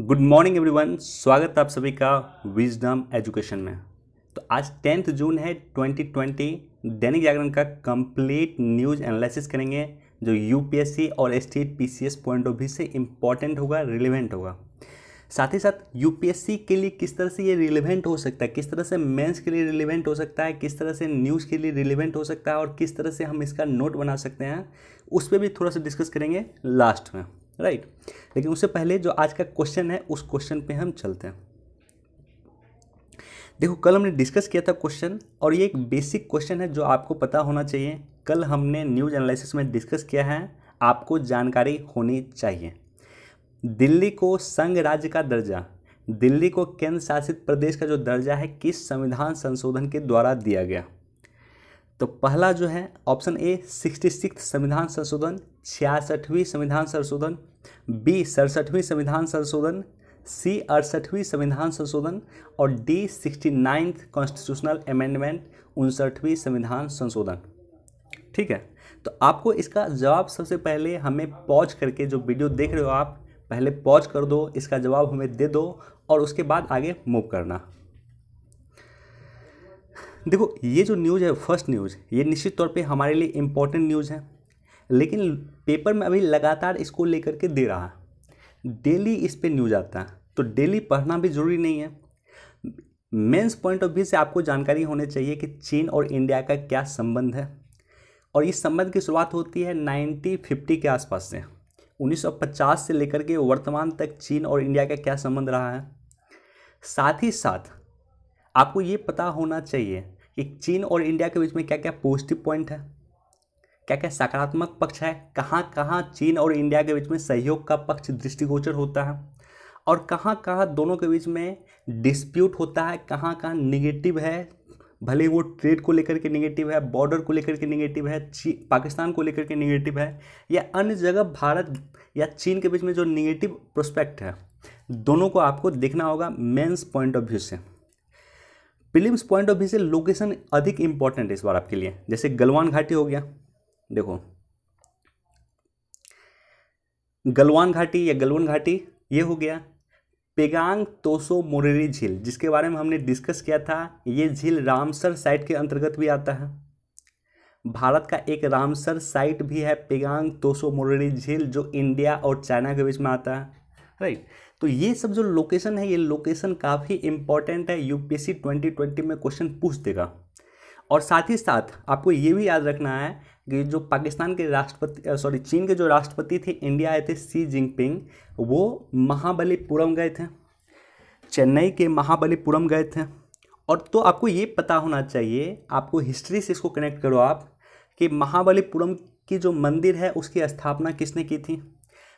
Good morning everyone स्वागत है आप सभी का विजडम एजुकेशन में तो आज टेंथ जून है 2020 दैनिक जागरण का कंप्लीट न्यूज एनालिसिस करेंगे जो यूपीएससी और state PCS point of view से इम्पॉर्टेंट होगा रिलेवेंट होगा साथ ही साथ यूपीएससी के लिए किस तरह से ये रिलेवेंट हो सकता है किस तरह से मेंस के लिए रिलेवेंट हो सकता है किस तरह से न्यूज़ के लिए रिलेवेंट हो सकता है और किस तरह से हम इसका नोट बना सकते हैं उस पर भी थोड़ा सा डिस्कस करेंगे लास्ट में राइट लेकिन उससे पहले जो आज का क्वेश्चन है उस क्वेश्चन पे हम चलते हैं देखो कल हमने डिस्कस किया था क्वेश्चन और ये एक बेसिक क्वेश्चन है जो आपको पता होना चाहिए कल हमने न्यूज एनालिसिस में डिस्कस किया है आपको जानकारी होनी चाहिए दिल्ली को संघ राज्य का दर्जा दिल्ली को केंद्र शासित प्रदेश का जो दर्जा है किस संविधान संशोधन के द्वारा दिया गया तो पहला जो है ऑप्शन ए सिक्सटी सिक्स संविधान संशोधन छियासठवीं संविधान संशोधन बी सड़सठवीं संविधान संशोधन सी अड़सठवीं संविधान संशोधन और the sixty ninth constitutional amendment उनसठवीं संविधान संशोधन ठीक है तो आपको इसका जवाब सबसे पहले हमें पॉज करके जो वीडियो देख रहे हो आप पहले पॉज कर दो इसका जवाब हमें दे दो और उसके बाद आगे मूव करना देखो ये जो न्यूज़ है फर्स्ट न्यूज़ ये निश्चित तौर पे हमारे लिए इम्पोर्टेंट न्यूज़ है लेकिन पेपर में अभी लगातार इसको लेकर के दे रहा है डेली इस पर न्यूज़ आता है तो डेली पढ़ना भी ज़रूरी नहीं है मेंस पॉइंट ऑफ व्यू से आपको जानकारी होनी चाहिए कि चीन और इंडिया का क्या संबंध है और इस संबंध की शुरुआत होती है नाइनटीन के आसपास से 1950 से लेकर के वर्तमान तक चीन और इंडिया का क्या संबंध रहा है साथ ही साथ आपको ये पता होना चाहिए एक चीन और इंडिया के बीच में क्या क्या पॉजिटिव पॉइंट है क्या क्या सकारात्मक पक्ष है कहाँ कहाँ चीन और इंडिया के बीच में सहयोग का पक्ष दृष्टिगोचर होता है और कहाँ कहाँ दोनों के बीच में डिस्प्यूट होता है कहाँ कहाँ निगेटिव है भले वो ट्रेड को लेकर के निगेटिव है बॉर्डर को लेकर के निगेटिव है पाकिस्तान को लेकर के निगेटिव है या अन्य जगह भारत या चीन के बीच में जो निगेटिव प्रोस्पेक्ट है दोनों को आपको देखना होगा मेंस पॉइंट ऑफ व्यू से प्रीलिम्स पॉइंट ऑफ व्यू से लोकेशन अधिक इंपॉर्टेंट है इस बार आपके लिए जैसे गलवान घाटी हो गया देखो गलवान घाटी या गलवान घाटी ये हो गया पेगांग तोसो मोरेरी झील जिसके बारे में हमने डिस्कस किया था ये झील रामसर साइट के अंतर्गत भी आता है भारत का एक रामसर साइट भी है पेगांग तोसो मोरेरी झील जो इंडिया और चाइना के बीच में आता है राइट तो ये सब जो लोकेशन है ये लोकेशन काफ़ी इंपॉर्टेंट है यूपीएससी 2020 में क्वेश्चन पूछ देगा और साथ ही साथ आपको ये भी याद रखना है कि जो पाकिस्तान के राष्ट्रपति सॉरी चीन के जो राष्ट्रपति थे इंडिया आए थे सी जिनपिंग वो महाबलीपुरम गए थे चेन्नई के महाबलीपुरम गए थे और तो आपको ये पता होना चाहिए आपको हिस्ट्री से इसको कनेक्ट करो आप कि महाबलीपुरम की जो मंदिर है उसकी स्थापना किसने की थी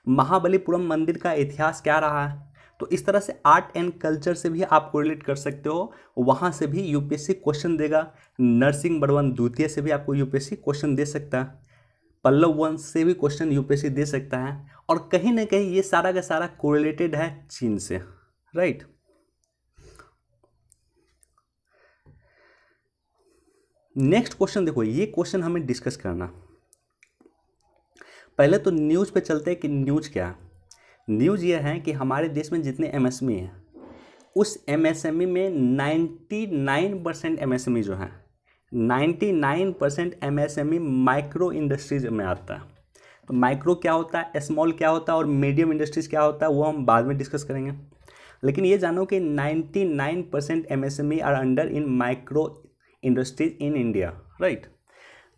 महाबलीपुरम मंदिर का इतिहास क्या रहा है तो इस तरह से आर्ट एंड कल्चर से भी आप रिलेट कर सकते हो वहाँ से भी यूपीएससी क्वेश्चन देगा नरसिंह बड़वन द्वितीय से भी आपको यूपीएससी क्वेश्चन दे सकता है पल्लव वंश से भी क्वेश्चन यूपीएससी दे सकता है और कहीं ना कहीं ये सारा का सारा कोरिलेटेड है चीन से राइट नेक्स्ट क्वेश्चन देखो ये क्वेश्चन हमें डिस्कस करना पहले तो न्यूज़ पे चलते हैं कि न्यूज़ क्या न्यूज़ ये है कि हमारे देश में जितने एम e हैं उस एम e में 99 परसेंट एम जो हैं 99 परसेंट एम माइक्रो इंडस्ट्रीज में आता है तो माइक्रो क्या होता है स्मॉल क्या होता है और मीडियम इंडस्ट्रीज क्या होता है वो हम बाद में डिस्कस करेंगे लेकिन ये जानो कि 99 percent M are under in micro industries in India right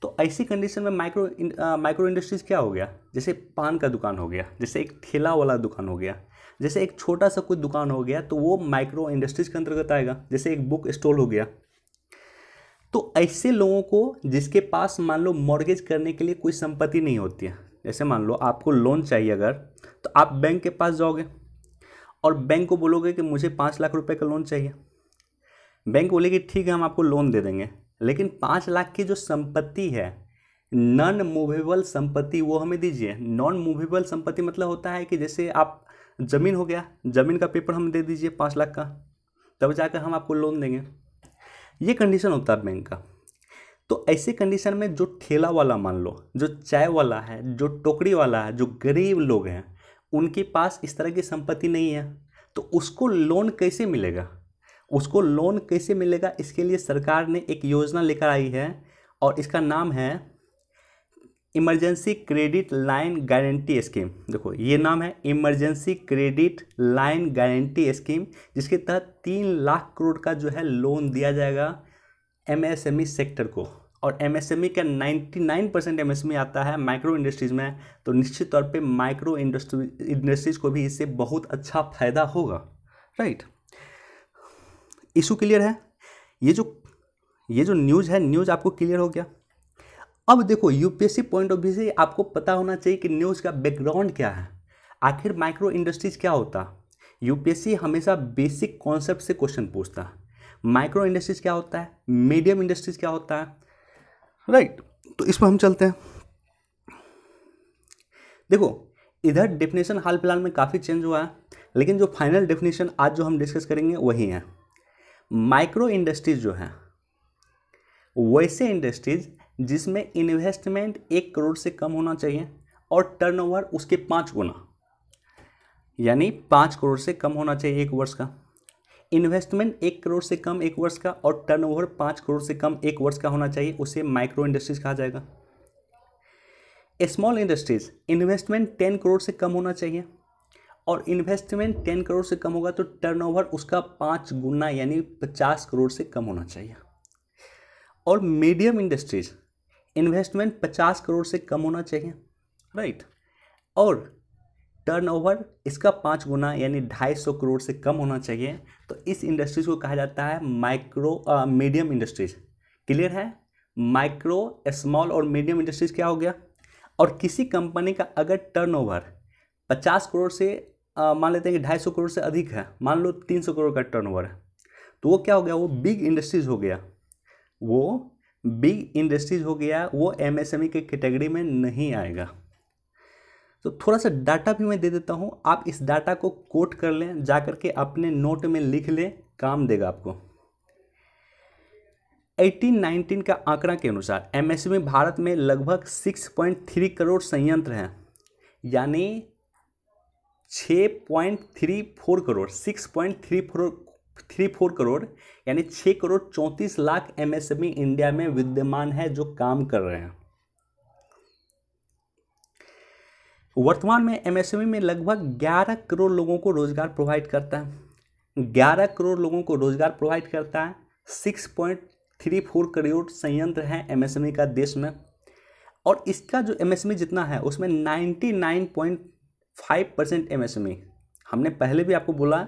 तो ऐसी कंडीशन में माइक्रो माइक्रो इंडस्ट्रीज़ क्या हो गया जैसे पान का दुकान हो गया जैसे एक ठेला वाला दुकान हो गया जैसे एक छोटा सा कोई दुकान हो गया तो वो माइक्रो इंडस्ट्रीज़ के अंतर्गत आएगा जैसे एक बुक स्टॉल हो गया तो ऐसे लोगों को जिसके पास मान लो मॉर्गेज करने के लिए कोई संपत्ति नहीं होती है जैसे मान लो आपको लोन चाहिए अगर तो आप बैंक के पास जाओगे और बैंक को बोलोगे कि मुझे पाँच लाख रुपए का लोन चाहिए बैंक बोलेगी ठीक है हम आपको लोन दे देंगे लेकिन पाँच लाख की जो संपत्ति है नॉन मूवेबल संपत्ति वो हमें दीजिए नॉन मूवेबल संपत्ति मतलब होता है कि जैसे आप ज़मीन हो गया ज़मीन का पेपर हम दे दीजिए पाँच लाख का तब जाकर हम आपको लोन देंगे ये कंडीशन होता है बैंक का तो ऐसे कंडीशन में जो ठेला वाला मान लो जो चाय वाला है जो टोकरी वाला है जो गरीब लोग हैं उनके पास इस तरह की संपत्ति नहीं है तो उसको लोन कैसे मिलेगा उसको लोन कैसे मिलेगा इसके लिए सरकार ने एक योजना लेकर आई है और इसका नाम है emergency credit line guarantee scheme देखो ये नाम है emergency credit line guarantee scheme जिसके तहत तीन लाख करोड़ का जो है लोन दिया जाएगा एमएसएमई सेक्टर e को और एमएसएमई e का 99 परसेंट एम आता है माइक्रो इंडस्ट्रीज़ में तो निश्चित तौर पे माइक्रो इंडस्ट्री इंडस्ट्रीज़ को भी इससे बहुत अच्छा फ़ायदा होगा राइट right? इशू क्लियर है ये जो ये जो न्यूज़ है न्यूज़ आपको क्लियर हो गया अब देखो यूपीएससी पॉइंट ऑफ व्यू से आपको पता होना चाहिए कि न्यूज़ का बैकग्राउंड क्या है आखिर माइक्रो इंडस्ट्रीज क्या होता यूपीएससी हमेशा बेसिक कॉन्सेप्ट से क्वेश्चन पूछता है माइक्रो इंडस्ट्रीज क्या होता है मीडियम इंडस्ट्रीज क्या होता है राइट right. तो इस पर हम चलते हैं देखो इधर डेफिनेशन हाल फिलहाल में काफ़ी चेंज हुआ है लेकिन जो फाइनल डेफिनेशन आज जो हम डिस्कस करेंगे वही है माइक्रो इंडस्ट्रीज जो हैं वैसे इंडस्ट्रीज जिसमें इन्वेस्टमेंट एक करोड़ से कम होना चाहिए और टर्नओवर उसके पाँच गुना यानी पाँच करोड़ से कम होना चाहिए एक वर्ष का इन्वेस्टमेंट एक करोड़ से कम एक वर्ष का और टर्नओवर पाँच करोड़ से कम एक वर्ष का होना चाहिए उसे माइक्रो इंडस्ट्रीज कहा जाएगा small industries investment ten crore से कम होना चाहिए और इन्वेस्टमेंट टेन करोड़ से कम होगा तो टर्नओवर उसका पाँच गुना यानी पचास करोड़ से कम होना चाहिए और मीडियम इंडस्ट्रीज इन्वेस्टमेंट पचास करोड़ से कम होना चाहिए राइट और टर्नओवर इसका पाँच गुना यानी ढाई सौ करोड़ से कम होना चाहिए तो इस इंडस्ट्रीज को कहा जाता है माइक्रो मीडियम इंडस्ट्रीज क्लियर है माइक्रो स्मॉल और मीडियम इंडस्ट्रीज क्या हो गया और किसी कंपनी का अगर टर्नओवर 50 करोड़ से मान लेते हैं कि ढाई सौ करोड़ से अधिक है मान लो तीन सौ करोड़ का टर्न है तो वो क्या हो गया वो बिग इंडस्ट्रीज हो गया वो बिग इंडस्ट्रीज हो गया वो एमएसएमई e के कैटेगरी में नहीं आएगा तो थोड़ा सा डाटा भी मैं दे देता हूँ आप इस डाटा को कोट कर लें जा करके अपने नोट में लिख लें काम देगा आपको 1819 का आंकड़ा के अनुसार एमएसएमई e भारत में लगभग 6.3 करोड़ संयंत्र हैं यानी छः point three four crore six point three four three four crore यानी छः करोड़ चौंतीस लाख एमएसएमई इंडिया e में विद्यमान है जो काम कर रहे हैं वर्तमान में एमएसएमई e में लगभग 11 करोड़ लोगों को रोजगार प्रोवाइड करता है 11 करोड़ लोगों को रोजगार प्रोवाइड करता है 6.34 करोड़ संयंत्र हैं एमएसएमई e का देश में और इसका जो एमएसएमई जितना है उसमें point five percent M e। हमने पहले भी आपको बोला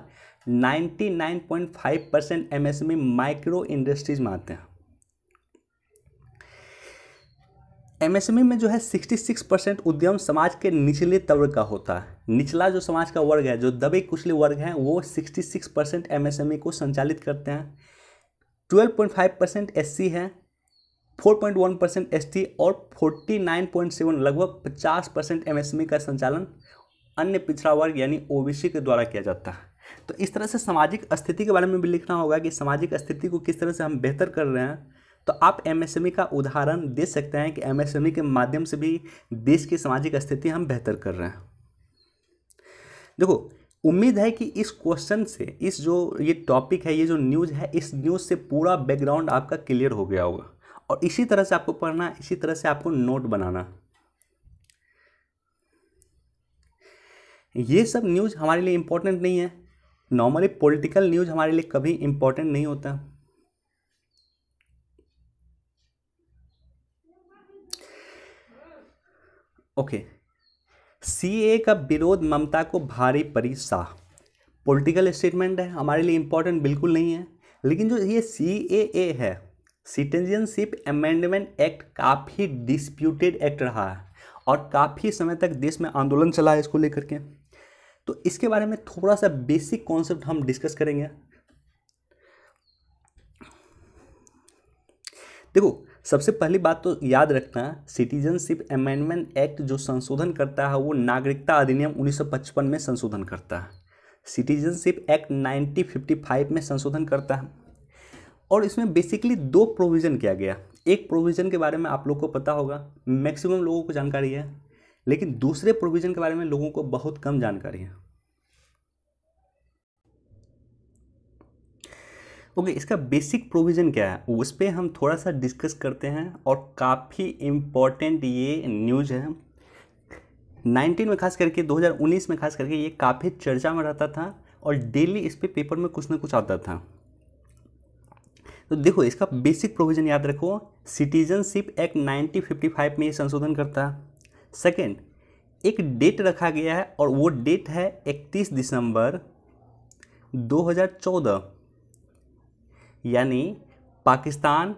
99.5 percent M e micro industries में आते हैं एमएसएमई e में जो है 66 परसेंट उद्यम समाज के निचले तवर्ग का होता है निचला जो समाज का वर्ग है जो दबे कुचले वर्ग हैं वो 66 परसेंट एमएसएमई को संचालित करते हैं 12.5 परसेंट एस है 4.1 परसेंट एस और 49.7 लगभग 50 परसेंट एमएसएमई का संचालन अन्य पिछड़ा वर्ग यानी ओबीसी के द्वारा किया जाता है तो इस तरह से सामाजिक स्थिति के बारे में भी लिखना होगा कि सामाजिक स्थिति को किस तरह से हम बेहतर कर रहे हैं तो आप एमएसएमई e का उदाहरण दे सकते हैं कि एमएसएमई e के माध्यम से भी देश की सामाजिक स्थिति हम बेहतर कर रहे हैं देखो उम्मीद है कि इस क्वेश्चन से इस जो ये टॉपिक है ये जो न्यूज़ है इस न्यूज़ से पूरा बैकग्राउंड आपका क्लियर हो गया होगा और इसी तरह से आपको पढ़ना इसी तरह से आपको नोट बनाना ये सब न्यूज़ हमारे लिए इम्पोर्टेंट नहीं है नॉर्मली पॉलिटिकल न्यूज़ हमारे लिए कभी इम्पोर्टेंट नहीं होता ओके सी ए का विरोध ममता को भारी पड़ी साह पोलिटिकल स्टेटमेंट है हमारे लिए इम्पोर्टेंट बिल्कुल नहीं है लेकिन जो ये सी ए ए है सिटीजनशिप अमेंडमेंट एक्ट काफ़ी डिस्प्यूटेड एक्ट रहा है और काफ़ी समय तक देश में आंदोलन चला है इसको लेकर के तो इसके बारे में थोड़ा सा बेसिक कॉन्सेप्ट हम डिस्कस करेंगे देखो सबसे पहली बात तो याद रखना सिटीजनशिप अमेंडमेंट एक्ट जो संशोधन करता है वो नागरिकता अधिनियम 1955 में संशोधन करता है सिटीजनशिप एक्ट 1955 में संशोधन करता है और इसमें बेसिकली दो प्रोविज़न किया गया एक प्रोविज़न के बारे में आप लोग को पता होगा मैक्सिमम लोगों को जानकारी है लेकिन दूसरे प्रोविज़न के बारे में लोगों को बहुत कम जानकारी है ओके okay, इसका बेसिक प्रोविज़न क्या है उस पर हम थोड़ा सा डिस्कस करते हैं और काफ़ी इम्पॉर्टेंट ये न्यूज़ है 19 में खास करके 2019 में खास करके ये काफ़ी चर्चा में रहता था और डेली इस पर पे पेपर में कुछ ना कुछ आता था तो देखो इसका बेसिक प्रोविज़न याद रखो सिटीजनशिप एक्ट 1955 में ये संशोधन करता है सेकेंड एक डेट रखा गया है और वो डेट है 31 दिसंबर 2014 यानी पाकिस्तान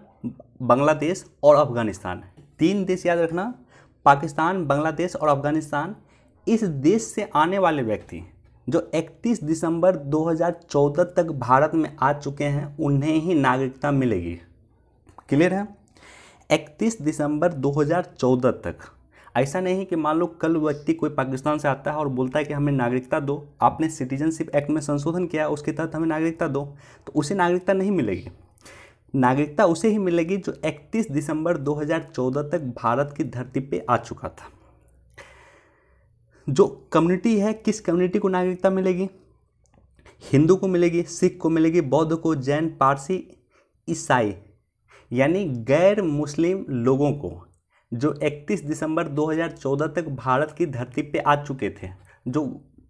बांग्लादेश और अफगानिस्तान तीन देश याद रखना पाकिस्तान बांग्लादेश और अफगानिस्तान इस देश से आने वाले व्यक्ति जो 31 दिसंबर 2014 तक भारत में आ चुके हैं उन्हें ही नागरिकता मिलेगी क्लियर है 31 दिसंबर 2014 तक ऐसा नहीं कि मान लो कल व्यक्ति कोई पाकिस्तान से आता है और बोलता है कि हमें नागरिकता दो आपने सिटीजनशिप एक्ट में संशोधन किया उसके तहत हमें नागरिकता दो तो उसे नागरिकता नहीं मिलेगी नागरिकता उसे ही मिलेगी जो 31 दिसंबर 2014 तक भारत की धरती पे आ चुका था जो कम्युनिटी है किस कम्युनिटी को नागरिकता मिलेगी हिंदू को मिलेगी सिख को मिलेगी बौद्ध को जैन पारसी ईसाई यानी गैर मुस्लिम लोगों को जो 31 दिसंबर 2014 तक भारत की धरती पे आ चुके थे जो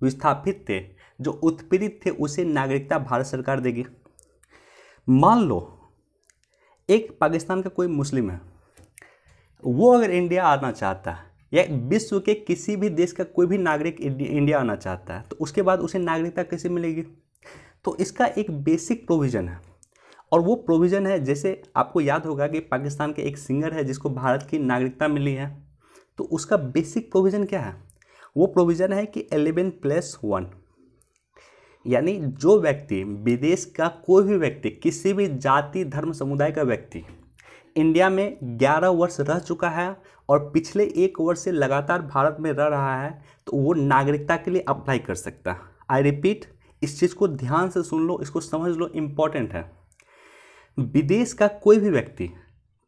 विस्थापित थे जो उत्पीड़ित थे उसे नागरिकता भारत सरकार देगी मान लो एक पाकिस्तान का कोई मुस्लिम है वो अगर इंडिया आना चाहता है या विश्व के किसी भी देश का कोई भी नागरिक इंडिया आना चाहता है तो उसके बाद उसे नागरिकता कैसे मिलेगी तो इसका एक बेसिक प्रोविज़न है और वो प्रोविज़न है जैसे आपको याद होगा कि पाकिस्तान के एक सिंगर है जिसको भारत की नागरिकता मिली है तो उसका बेसिक प्रोविज़न क्या है वो प्रोविज़न है कि एलेवन प्लस वन यानी जो व्यक्ति विदेश का कोई भी व्यक्ति किसी भी जाति धर्म समुदाय का व्यक्ति इंडिया में 11 वर्ष रह चुका है और पिछले एक वर्ष से लगातार भारत में रह रहा है तो वो नागरिकता के लिए अप्लाई कर सकता है आई रिपीट इस चीज़ को ध्यान से सुन लो इसको समझ लो इम्पॉर्टेंट है विदेश का कोई भी व्यक्ति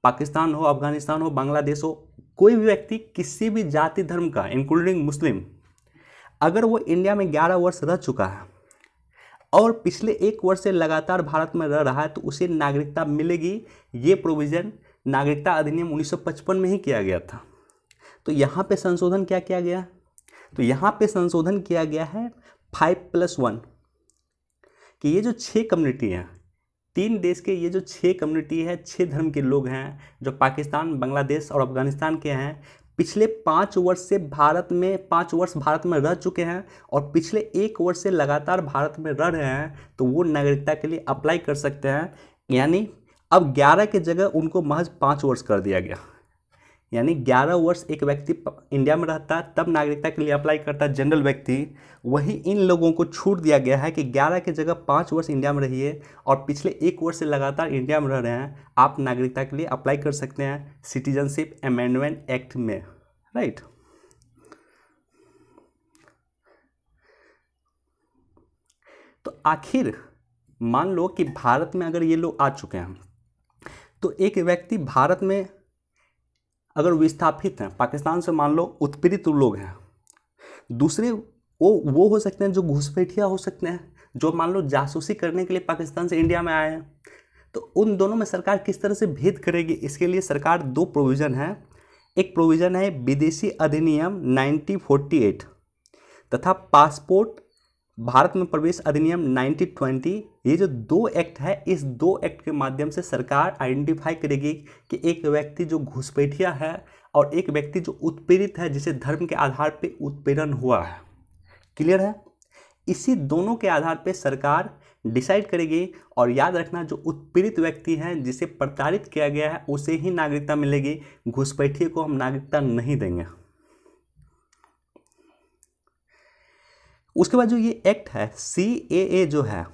पाकिस्तान हो अफगानिस्तान हो बांग्लादेश हो कोई भी व्यक्ति किसी भी जाति धर्म का इंक्लूडिंग मुस्लिम अगर वो इंडिया में ग्यारह वर्ष रह चुका है और पिछले एक वर्ष से लगातार भारत में रह रहा है तो उसे नागरिकता मिलेगी ये प्रोविज़न नागरिकता अधिनियम 1955 में ही किया गया था तो यहाँ पे संशोधन क्या किया गया तो यहाँ पे संशोधन किया गया है फाइव प्लस वन कि ये जो छः कम्युनिटी हैं तीन देश के ये जो छः कम्युनिटी है छः धर्म के लोग हैं जो पाकिस्तान बांग्लादेश और अफगानिस्तान के हैं पिछले पाँच वर्ष से भारत में पाँच वर्ष भारत में रह चुके हैं और पिछले एक वर्ष से लगातार भारत में रह रहे हैं तो वो नागरिकता के लिए अप्लाई कर सकते हैं यानी अब ग्यारह के जगह उनको महज पाँच वर्ष कर दिया गया यानी 11 वर्ष एक व्यक्ति इंडिया में रहता तब नागरिकता के लिए अप्लाई करता जनरल व्यक्ति वही इन लोगों को छूट दिया गया है कि 11 के जगह पाँच वर्ष इंडिया में रहिए और पिछले एक वर्ष से लगातार इंडिया में रह रहे हैं आप नागरिकता के लिए अप्लाई कर सकते हैं सिटीजनशिप अमेंडमेंट एक्ट में राइट तो आखिर मान लो कि भारत में अगर ये लोग आ चुके हैं तो एक व्यक्ति भारत में अगर विस्थापित हैं पाकिस्तान से मान लो उत्पीड़ित लोग हैं दूसरे वो वो हो सकते हैं जो घुसपैठिया हो सकते हैं जो मान लो जासूसी करने के लिए पाकिस्तान से इंडिया में आए हैं तो उन दोनों में सरकार किस तरह से भेद करेगी इसके लिए सरकार दो प्रोविज़न है एक प्रोविज़न है विदेशी अधिनियम 1948 तथा पासपोर्ट भारत में प्रवेश अधिनियम 1920 ये जो दो एक्ट है इस दो एक्ट के माध्यम से सरकार आइडेंटिफाई करेगी कि एक व्यक्ति जो घुसपैठिया है और एक व्यक्ति जो उत्पीड़ित है जिसे धर्म के आधार पर उत्पीड़न हुआ है क्लियर है इसी दोनों के आधार पर सरकार डिसाइड करेगी और याद रखना जो उत्पीड़ित व्यक्ति है जिसे प्रताड़ित किया गया है उसे ही नागरिकता मिलेगी घुसपैठिए को हम नागरिकता नहीं देंगे उसके बाद जो ये एक्ट है सी ए ए जो है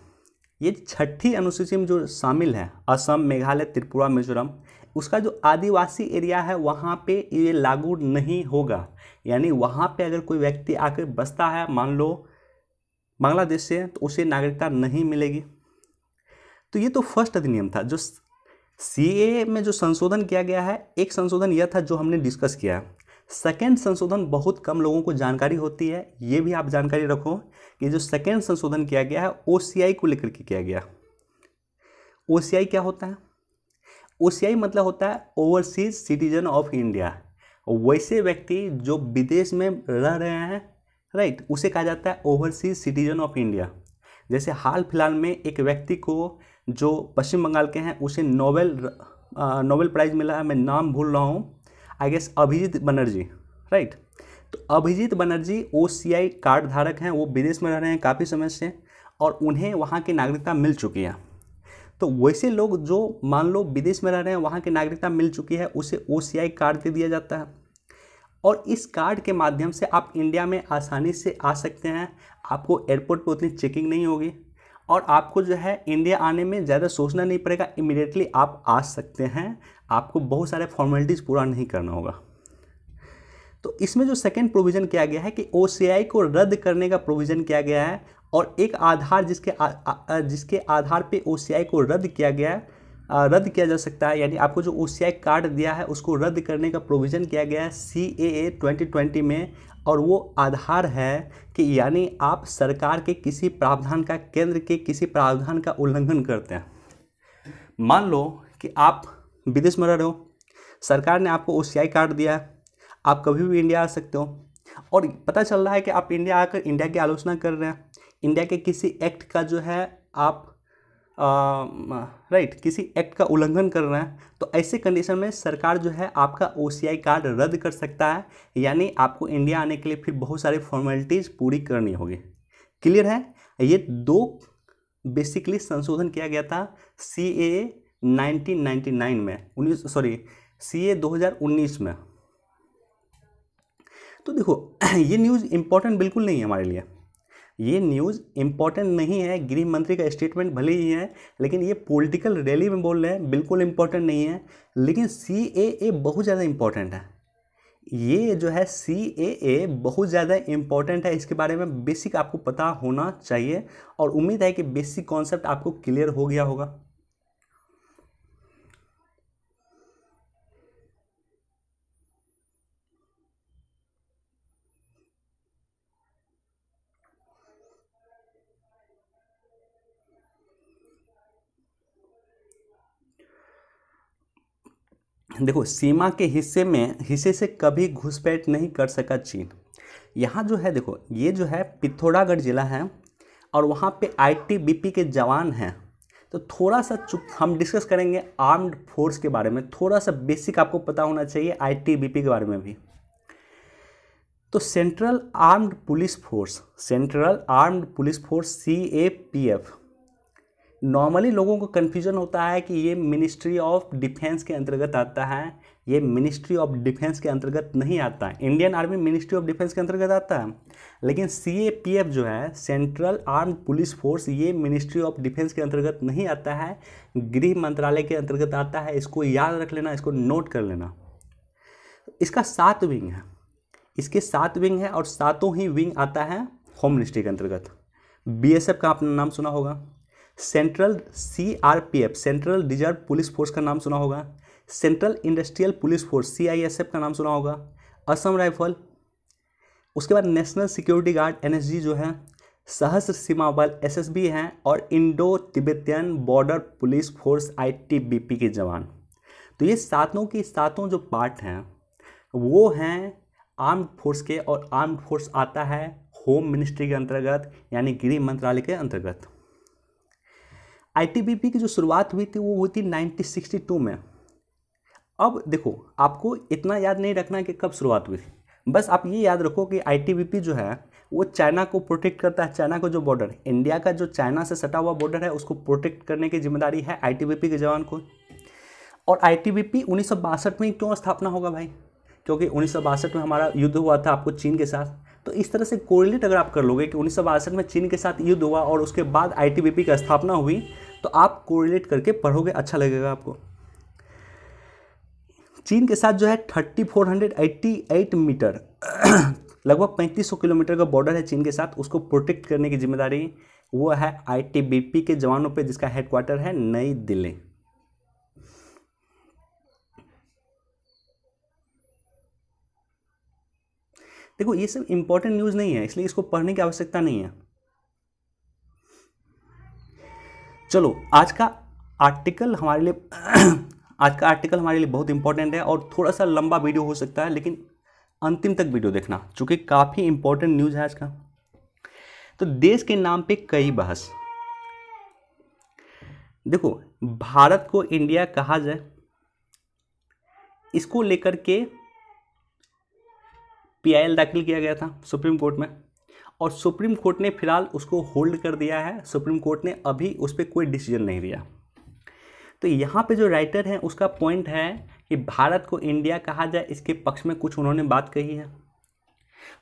ये छठी अनुसूची में जो शामिल है असम मेघालय त्रिपुरा मिजोरम उसका जो आदिवासी एरिया है वहाँ पे ये लागू नहीं होगा यानी वहाँ पे अगर कोई व्यक्ति आकर बसता है मान लो बांग्लादेश से तो उसे नागरिकता नहीं मिलेगी तो ये तो फर्स्ट अधिनियम था जो सी में जो संशोधन किया गया है एक संशोधन यह था जो हमने डिस्कस किया है सेकेंड संशोधन बहुत कम लोगों को जानकारी होती है ये भी आप जानकारी रखो कि जो सेकेंड संशोधन किया गया है ओ को लेकर के किया गया ओ क्या होता है ओ मतलब होता है ओवरसीज सिटीजन ऑफ इंडिया वैसे व्यक्ति जो विदेश में रह रहे हैं राइट उसे कहा जाता है ओवरसीज सिटीजन ऑफ इंडिया जैसे हाल फिलहाल में एक व्यक्ति को जो पश्चिम बंगाल के हैं उसे नोबेल नोबेल प्राइज़ मिला है मैं नाम भूल रहा हूँ I guess Abhijit Banerjee right तो अभिजीत बनर्जी ओ कार्ड धारक हैं वो विदेश में रह रहे हैं काफ़ी समय से और उन्हें वहाँ की नागरिकता मिल चुकी है तो वैसे लोग जो मान लो विदेश में रह रहे हैं वहाँ की नागरिकता मिल चुकी है उसे ओ कार्ड दे दिया जाता है और इस कार्ड के माध्यम से आप इंडिया में आसानी से आ सकते हैं आपको एयरपोर्ट पर उतनी चेकिंग नहीं होगी और आपको जो है इंडिया आने में ज़्यादा सोचना नहीं पड़ेगा इमिडिएटली आप आ सकते हैं आपको बहुत सारे फॉर्मेलिटीज़ पूरा नहीं करना होगा तो इसमें जो सेकंड प्रोविज़न किया गया है कि ओ को रद्द करने का प्रोविज़न किया गया है और एक आधार जिसके आ, आ, जिसके आधार पे ओ को रद्द किया गया है रद्द किया जा सकता है यानी आपको जो ओ कार्ड दिया है उसको रद्द करने का प्रोविज़न किया गया है सी ए ट्वेंटी में और वो आधार है कि यानी आप सरकार के किसी प्रावधान का केंद्र के किसी प्रावधान का उल्लंघन करते हैं मान लो कि आप विदेश में रह रहे हो सरकार ने आपको ओ कार्ड दिया है आप कभी भी इंडिया आ सकते हो और पता चल रहा है कि आप इंडिया आकर इंडिया की आलोचना कर रहे हैं इंडिया के किसी एक्ट का जो है आप राइट right, किसी एक्ट का उल्लंघन कर रहे हैं तो ऐसे कंडीशन में सरकार जो है आपका ओ कार्ड रद्द कर सकता है यानी आपको इंडिया आने के लिए फिर बहुत सारी फॉर्मेलिटीज़ पूरी करनी होगी क्लियर है ये दो बेसिकली संशोधन किया गया था सी 1999 में उन्नीस सॉरी सीए 2019 में तो देखो ये न्यूज़ इम्पोर्टेंट बिल्कुल नहीं है हमारे लिए ये न्यूज़ इम्पॉर्टेंट नहीं है गृह मंत्री का स्टेटमेंट भले ही है लेकिन ये पॉलिटिकल रैली में बोल रहे हैं बिल्कुल इम्पोर्टेंट नहीं है लेकिन सी ए ए बहुत ज़्यादा इम्पोर्टेंट है ये जो है सी ए ए बहुत ज़्यादा इम्पॉर्टेंट है इसके बारे में बेसिक आपको पता होना चाहिए और उम्मीद है कि बेसिक कॉन्सेप्ट आपको क्लियर हो गया होगा देखो सीमा के हिस्से में हिस्से से कभी घुसपैठ नहीं कर सका चीन यहाँ जो है देखो ये जो है पिथौरागढ़ ज़िला है और वहाँ पे आईटीबीपी के जवान हैं तो थोड़ा सा चुप हम डिस्कस करेंगे आर्म्ड फोर्स के बारे में थोड़ा सा बेसिक आपको पता होना चाहिए आईटीबीपी के बारे में भी तो central armed police force central armed police force C A P F normally लोगों को कन्फ्यूज़न होता है कि ये मिनिस्ट्री ऑफ डिफेंस के अंतर्गत आता है ये मिनिस्ट्री ऑफ डिफेंस के अंतर्गत नहीं आता है Indian army ministry of defence के अंतर्गत आता है लेकिन सी जो है सेंट्रल आर्म पुलिस फोर्स ये मिनिस्ट्री ऑफ डिफेंस के अंतर्गत नहीं आता है गृह मंत्रालय के अंतर्गत आता है इसको याद रख लेना इसको नोट कर लेना इसका सात विंग है इसके सात विंग है और सातों ही विंग आता है होम मिनिस्ट्री के अंतर्गत बी का आपने नाम सुना होगा central C R P F central reserve police force का नाम सुना होगा central industrial police force C I S F का नाम सुना होगा असम राइफल उसके बाद national security guard N S G जो है सहस्र सीमा बल एस एस बी हैं और Indo Tibetan border police force I T B P के जवान तो ये सातों की सातों जो पार्ट हैं वो हैं आर्म्ड फोर्स के और आर्म्ड फोर्स आता है होम मिनिस्ट्री के अंतर्गत यानी गृह मंत्रालय के अंतर्गत आईटीबीपी की जो शुरुआत हुई थी वो हुई थी 1962 में अब देखो आपको इतना याद नहीं रखना कि कब शुरुआत हुई थी बस आप ये याद रखो कि आईटीबीपी जो है वो चाइना को प्रोटेक्ट करता है चाइना का जो बॉर्डर इंडिया का जो चाइना से सटा हुआ बॉर्डर है उसको प्रोटेक्ट करने की जिम्मेदारी है आईटीबीपी के जवान को और आईटीबीपी उन्नीस में क्यों स्थापना होगा भाई क्योंकि उन्नीस में हमारा युद्ध हुआ था आपको चीन के साथ तो इस तरह से कोरिलेट अगर आप कर लोगे कि उन्नीस में चीन के साथ युद्ध हुआ और उसके बाद आई की स्थापना हुई तो आप कोरिलेट करके पढ़ोगे अच्छा लगेगा आपको चीन के साथ जो है thirty four hundred eighty eight metre लगभग पैंतीस सौ किलोमीटर का बॉर्डर है चीन के साथ उसको प्रोटेक्ट करने की जिम्मेदारी वो है आईटीबीपी के जवानों पे जिसका हेडक्वार्टर है नई दिल्ली देखो ये सब इम्पोर्टेंट न्यूज़ नहीं है इसलिए इसको पढ़ने की आवश्यकता नहीं है चलो आज का आर्टिकल हमारे लिए आज का आर्टिकल हमारे लिए बहुत इंपॉर्टेंट है और थोड़ा सा लंबा वीडियो हो सकता है लेकिन अंतिम तक वीडियो देखना चूंकि काफ़ी इंपॉर्टेंट न्यूज़ है आज का तो देश के नाम पे कई बहस देखो भारत को इंडिया कहा जाए इसको लेकर के पीआईएल दाखिल किया गया था सुप्रीम कोर्ट में और सुप्रीम कोर्ट ने फिलहाल उसको होल्ड कर दिया है सुप्रीम कोर्ट ने अभी उस पर कोई डिसीजन नहीं दिया तो यहाँ पे जो राइटर हैं उसका पॉइंट है कि भारत को इंडिया कहा जाए इसके पक्ष में कुछ उन्होंने बात कही है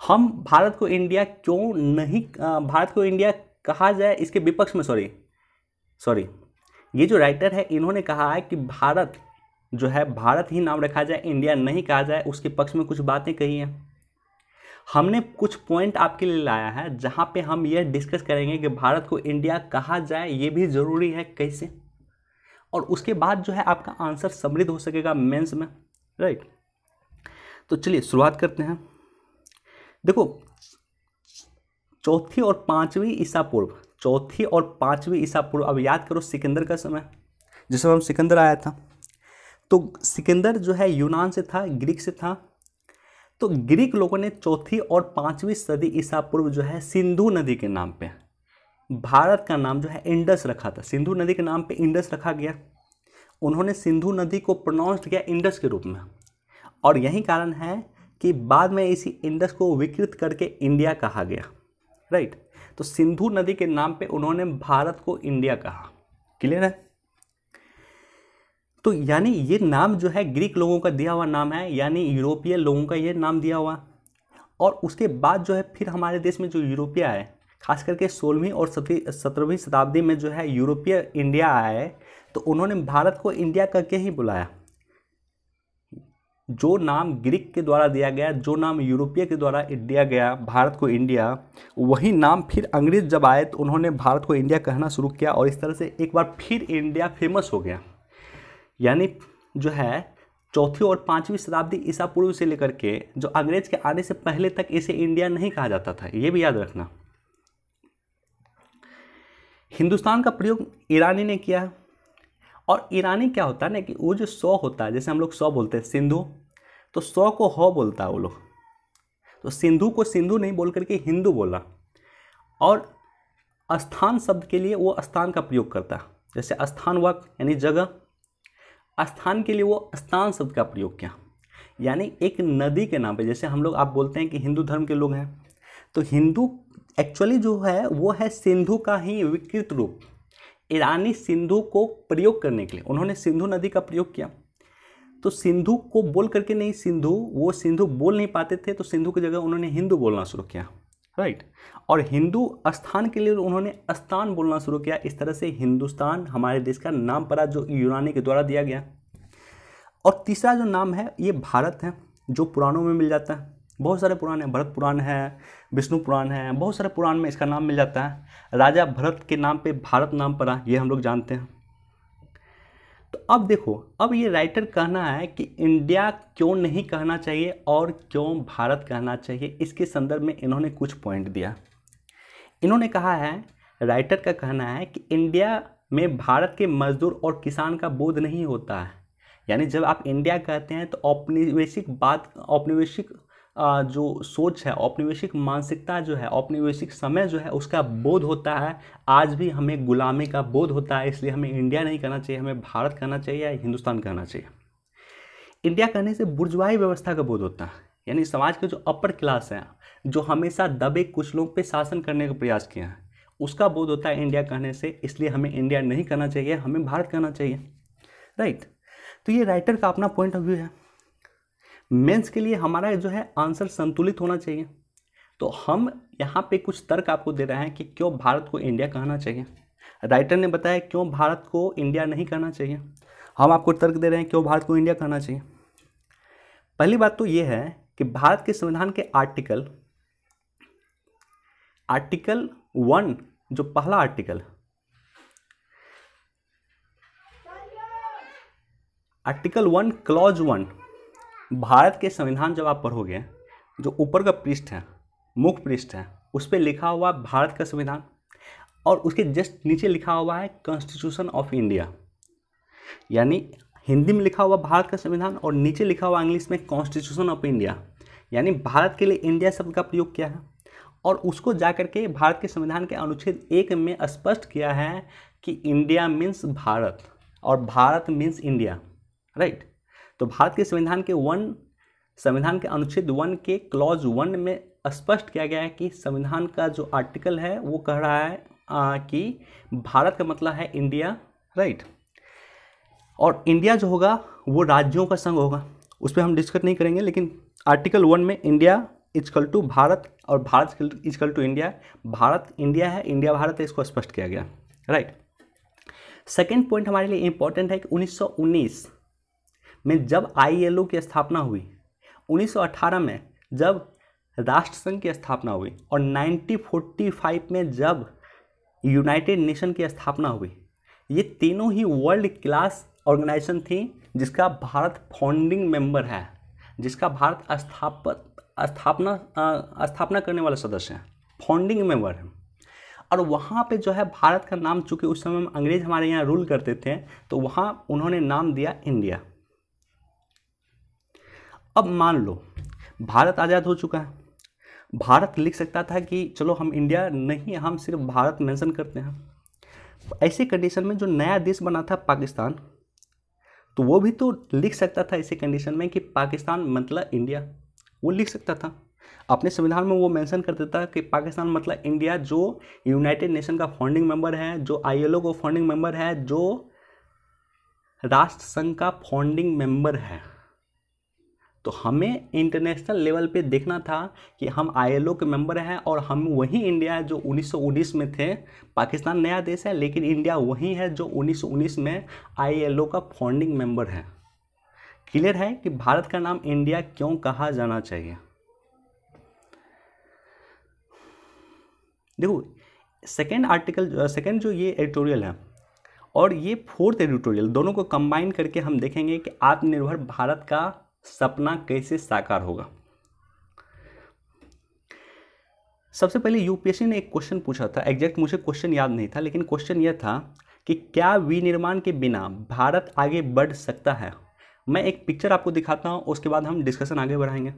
हम भारत को इंडिया क्यों नहीं भारत को इंडिया कहा जाए इसके विपक्ष में सॉरी सॉरी ये जो राइटर है इन्होंने कहा है कि भारत जो है भारत ही नाम रखा जाए इंडिया नहीं कहा जाए उसके पक्ष में कुछ बातें कही हैं हमने कुछ पॉइंट आपके लिए लाया है जहाँ पे हम यह डिस्कस करेंगे कि भारत को इंडिया कहा जाए ये भी ज़रूरी है कैसे और उसके बाद जो है आपका आंसर समृद्ध हो सकेगा मेंस में राइट तो चलिए शुरुआत करते हैं देखो चौथी और पाँचवीं ईसा पूर्व चौथी और पाँचवीं ईसा पूर्व अब याद करो सिकंदर का समय जिस समय हम सिकंदर आया था तो सिकंदर जो है यूनान से था ग्रीक से था तो ग्रीक लोगों ने चौथी और पाँचवीं सदी ईसा पूर्व जो है सिंधु नदी के नाम पे भारत का नाम जो है इंडस रखा था सिंधु नदी के नाम पे इंडस रखा गया उन्होंने सिंधु नदी को प्रोनाउंस किया इंडस के रूप में और यही कारण है कि बाद में इसी इंडस को विकृत करके इंडिया कहा गया राइट तो सिंधु नदी के नाम पे उन्होंने भारत को इंडिया कहा क्लियर है तो यानी ये नाम जो है ग्रीक लोगों का दिया हुआ नाम है यानी यूरोपीय लोगों का ये नाम दिया हुआ और उसके बाद जो है फिर हमारे देश में जो यूरोपिया आए खास करके सोलहवीं और सत्रहवीं शताब्दी में जो है यूरोपीय इंडिया आए तो उन्होंने भारत को इंडिया करके ही बुलाया जो नाम ग्रीक के द्वारा दिया गया जो नाम यूरोपीय के द्वारा दिया गया भारत को इंडिया वही नाम फिर अंग्रेज जब आए तो उन्होंने भारत को इंडिया कहना शुरू किया और इस तरह से एक बार फिर इंडिया फेमस हो गया यानी जो है चौथी और पाँचवीं शताब्दी ईसा पूर्व से लेकर के जो अंग्रेज के आने से पहले तक इसे इंडिया नहीं कहा जाता था ये भी याद रखना हिंदुस्तान का प्रयोग ईरानी ने किया और ईरानी क्या होता है ना कि वो जो सौ होता है जैसे हम लोग सौ बोलते हैं सिंधु तो सौ को हो बोलता है वो लोग तो सिंधु को सिंधु नहीं बोल करके हिंदू बोला और स्थान शब्द के लिए वो स्थान का प्रयोग करता है जैसे स्थान वक यानी जगह स्थान के लिए वो स्थान शब्द का प्रयोग किया यानी एक नदी के नाम पे जैसे हम लोग आप बोलते हैं कि हिंदू धर्म के लोग हैं तो हिंदू एक्चुअली जो है वो है सिंधु का ही विकृत रूप ईरानी सिंधु को प्रयोग करने के लिए उन्होंने सिंधु नदी का प्रयोग किया तो सिंधु को बोल करके नहीं सिंधु वो सिंधु बोल नहीं पाते थे तो सिंधु की जगह उन्होंने हिंदू बोलना शुरू किया राइट और हिंदू स्थान के लिए उन्होंने स्थान बोलना शुरू किया इस तरह से हिंदुस्तान हमारे देश का नाम पड़ा जो यूनानी के द्वारा दिया गया और तीसरा जो नाम है ये भारत है जो पुराणों में मिल जाता है बहुत सारे पुराण हैं भरत पुराण है विष्णु पुराण है बहुत सारे पुराण में इसका नाम मिल जाता है राजा भरत के नाम पे भारत नाम पड़ा ये हम लोग जानते हैं तो अब देखो अब ये राइटर कहना है कि इंडिया क्यों नहीं कहना चाहिए और क्यों भारत कहना चाहिए इसके संदर्भ में इन्होंने कुछ पॉइंट दिया इन्होंने कहा है राइटर का कहना है कि इंडिया में भारत के मजदूर और किसान का बोध नहीं होता है यानी जब आप इंडिया कहते हैं तो औपनिवेशिक बात औपनिवेशिक जो सोच है औपनिवेशिक मानसिकता जो है औपनिवेशिक समय जो है उसका बोध होता है आज भी हमें गुलामी का बोध होता है इसलिए हमें इंडिया नहीं करना चाहिए हमें भारत कहना चाहिए या हिंदुस्तान कहना चाहिए इंडिया कहने से बुर्जवाई व्यवस्था का बोध होता है यानी समाज के जो अपर क्लास हैं जो हमेशा दबे कुछ लोग पे शासन करने का प्रयास किए हैं उसका बोध होता है इंडिया कहने से इसलिए हमें इंडिया नहीं करना चाहिए हमें भारत कहना चाहिए राइट तो ये राइटर का अपना पॉइंट ऑफ व्यू है मेंस के लिए हमारा जो है आंसर संतुलित होना चाहिए तो हम यहाँ पे कुछ तर्क आपको दे रहे हैं कि क्यों भारत को इंडिया कहना चाहिए राइटर ने बताया क्यों भारत को इंडिया नहीं कहना चाहिए हम आपको तर्क दे रहे हैं क्यों भारत को इंडिया कहना चाहिए पहली बात तो ये है कि भारत के संविधान के आर्टिकल आर्टिकल वन जो पहला article article one clause one Bharat के संविधान जब आप पढ़ोगे जो ऊपर का पृष्ठ है मुख्य पृष्ठ है उस पर लिखा हुआ भारत का संविधान और उसके जस्ट नीचे लिखा हुआ है कॉन्स्टिट्यूशन ऑफ इंडिया यानी हिंदी में लिखा हुआ भारत का संविधान और नीचे लिखा हुआ इंग्लिश में कॉन्स्टिट्यूशन ऑफ इंडिया यानी भारत के लिए इंडिया शब्द का प्रयोग किया है और उसको जा के भारत के संविधान के अनुच्छेद एक में स्पष्ट किया है कि इंडिया मीन्स भारत और भारत मीन्स इंडिया राइट तो भारत के संविधान के वन संविधान के अनुच्छेद वन के क्लॉज वन में स्पष्ट किया गया है कि संविधान का जो आर्टिकल है वो कह रहा है आ, कि भारत का मतलब है इंडिया राइट और इंडिया जो होगा वो राज्यों का संघ होगा उस पर हम डिस्कस नहीं करेंगे लेकिन आर्टिकल वन में इंडिया इजकल टू भारत और Bharat is equal to India Bharat India है इंडिया भारत है इसको स्पष्ट किया गया राइट सेकेंड पॉइंट हमारे लिए इंपॉर्टेंट है कि उन्नीस में जब आईएलओ की स्थापना हुई 1918 में जब राष्ट्र संघ की स्थापना हुई और 1945 में जब यूनाइटेड नेशन की स्थापना हुई ये तीनों ही वर्ल्ड क्लास ऑर्गेनाइजेशन थी जिसका भारत फाउंडिंग मेंबर है जिसका भारत स्थापत स्थापना स्थापना करने वाला सदस्य है फाउंडिंग मेंबर है और वहाँ पे जो है भारत का नाम चूँकि उस समय अंग्रेज़ हमारे यहाँ रूल करते थे तो वहाँ उन्होंने नाम दिया इंडिया अब मान लो भारत आज़ाद हो चुका है भारत लिख सकता था कि चलो हम इंडिया नहीं हम सिर्फ भारत मेंशन करते हैं ऐसे कंडीशन में जो नया देश बना था पाकिस्तान तो वो भी तो लिख सकता था ऐसे कंडीशन में कि पाकिस्तान मतलब इंडिया वो लिख सकता था अपने संविधान में वो मेंशन कर देता कि पाकिस्तान मतलब इंडिया जो यूनाइटेड नेशन का फाउंडिंग मेंबर है जो आईएलओ का फाउंडिंग मेंबर है जो राष्ट्र संघ का फाउंडिंग मेंबर है तो हमें इंटरनेशनल लेवल पे देखना था कि हम आईएलओ के मेंबर हैं और हम वही इंडिया है जो 1919 में थे पाकिस्तान नया देश है लेकिन इंडिया वही है जो 1919 में आईएलओ का फाउंडिंग मेंबर है क्लियर है कि भारत का नाम इंडिया क्यों कहा जाना चाहिए देखो सेकेंड आर्टिकल सेकेंड जो ये एडिटोरियल है और ये फोर्थ एडिटोरियल दोनों को कंबाइन करके हम देखेंगे कि आत्मनिर्भर भारत का सपना कैसे साकार होगा सबसे पहले यूपीएससी ने एक क्वेश्चन पूछा था एग्जैक्ट मुझे क्वेश्चन याद नहीं था लेकिन क्वेश्चन यह था कि क्या विनिर्माण के बिना भारत आगे बढ़ सकता है मैं एक पिक्चर आपको दिखाता हूं उसके बाद हम डिस्कशन आगे बढ़ाएंगे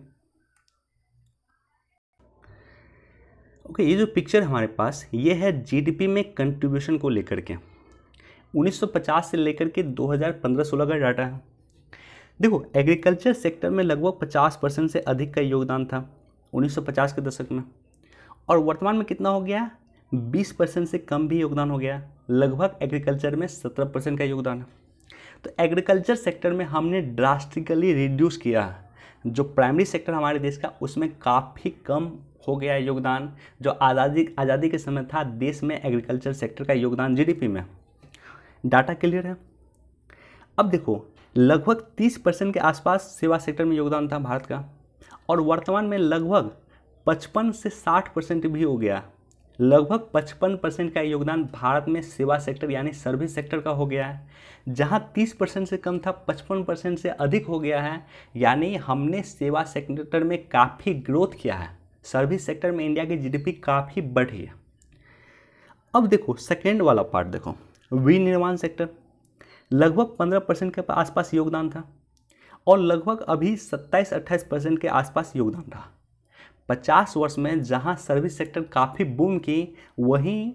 ओके okay, ये जो पिक्चर हमारे पास ये है जीडीपी में कंट्रीब्यूशन को लेकर के 1950 से लेकर के 2015-16 का डाटा है देखो एग्रीकल्चर सेक्टर में लगभग 50 परसेंट से अधिक का योगदान था 1950 के दशक में और वर्तमान में कितना हो गया 20 परसेंट से कम भी योगदान हो गया लगभग एग्रीकल्चर में 17 परसेंट का योगदान है तो एग्रीकल्चर सेक्टर में हमने ड्रास्टिकली रिड्यूस किया जो प्राइमरी सेक्टर हमारे देश का उसमें काफ़ी कम हो गया है योगदान जो आज़ादी आज़ादी के समय था देश में एग्रीकल्चर सेक्टर का योगदान जीडीपी में डाटा क्लियर है अब देखो लगभग 30 परसेंट के आसपास सेवा सेक्टर में योगदान था भारत का और वर्तमान में लगभग 55 से 60 परसेंट भी हो गया लगभग 55 परसेंट का योगदान भारत में सेवा सेक्टर यानी सर्विस सेक्टर का हो गया है जहां 30 परसेंट से कम था 55 परसेंट से अधिक हो गया है यानी हमने सेवा सेक्टर में काफ़ी ग्रोथ किया है सर्विस सेक्टर में इंडिया की जीडीपी काफ़ी बढ़ी है अब देखो सेकेंड वाला पार्ट देखो विनिर्माण सेक्टर लगभग 15 परसेंट के आसपास योगदान था और लगभग अभी 27-28 परसेंट के आसपास योगदान रहा 50 वर्ष में जहां सर्विस सेक्टर काफ़ी बूम की वहीं